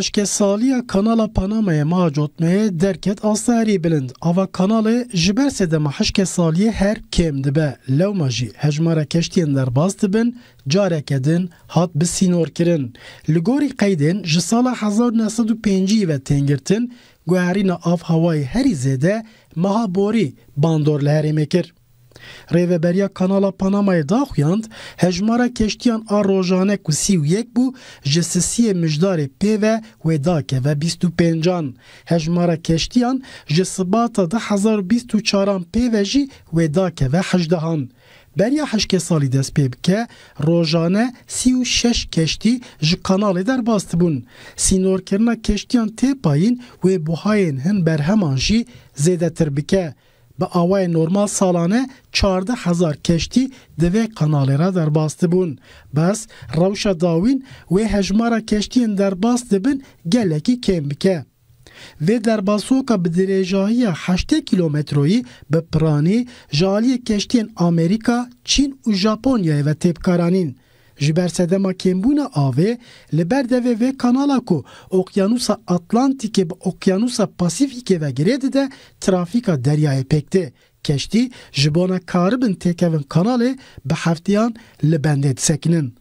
Hişke saliya kanala Panama'ya macotmeye derket asari bilind. Ava kanalı jiber sedema hişke saliye her kemdi be Levma jî hejmara keştiyen derbaz dibin, carek edin, hat bi sinor kirin. Ligori qeydin ji sala 1905 ve tengirtin, guherîna af hawayê herî zêde meha borî Rêveberiya kanala Panamayê daxuyand hejmara keştiyan a rojane ku sî û yek bû ji sisiyê mijdarê pê ve wê dake ve bîst û pêncan hejmara keştiyan ji sibata di hezar bîst û çaran pê ve jî wê dake ve hejdehan Beriya heşke salî dest pê bike, rojane sî û şeş keştî ji kanalê derbas dibûn. Sînorkirina keştiyan tê payîn wê buhayên hin berheman jî zêdetir bike. به آوای نورمال سالانه 14 هزار کشتی دوی کانالی را در باست بون بس روش داوین و هجمارا کشتین در باست بن گلکی کم بکه ve derbasoka bi direjahiya 8 kilometroyî bi piranî jaliyê keştiyên Amerika, Çîn û Japonyayê ve têpkaranîn. Ji ber sedema kembûna avê ve kanala Okyanusa Atlantik'e, Okyanusa Pasifik'e ve girê dide trafîka deryayê pêk tê. Keştî ji bona karibin têkevin kanalê bi heftiyan li